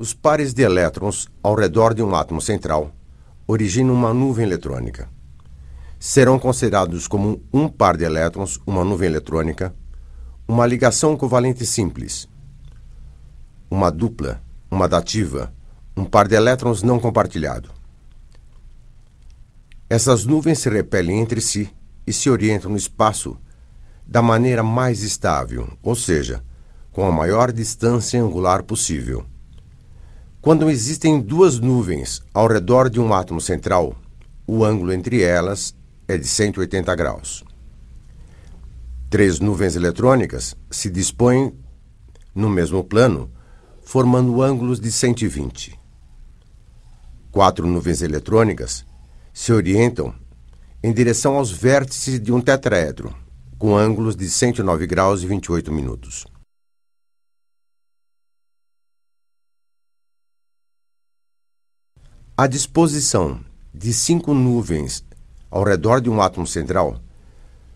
Os pares de elétrons ao redor de um átomo central originam uma nuvem eletrônica. Serão considerados como um par de elétrons, uma nuvem eletrônica, uma ligação covalente simples, uma dupla, uma dativa, um par de elétrons não compartilhado. Essas nuvens se repelem entre si e se orientam no espaço da maneira mais estável, ou seja, com a maior distância angular possível. Quando existem duas nuvens ao redor de um átomo central, o ângulo entre elas é de 180 graus. Três nuvens eletrônicas se dispõem no mesmo plano, formando ângulos de 120. Quatro nuvens eletrônicas se orientam em direção aos vértices de um tetraedro, com ângulos de 109 graus e 28 minutos. A disposição de cinco nuvens ao redor de um átomo central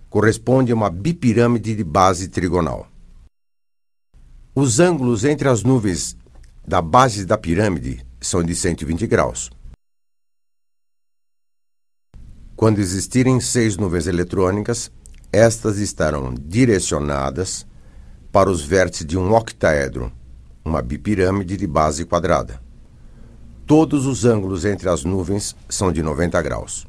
corresponde a uma bipirâmide de base trigonal. Os ângulos entre as nuvens da base da pirâmide são de 120 graus. Quando existirem seis nuvens eletrônicas, estas estarão direcionadas para os vértices de um octaedro, uma bipirâmide de base quadrada. Todos os ângulos entre as nuvens são de 90 graus.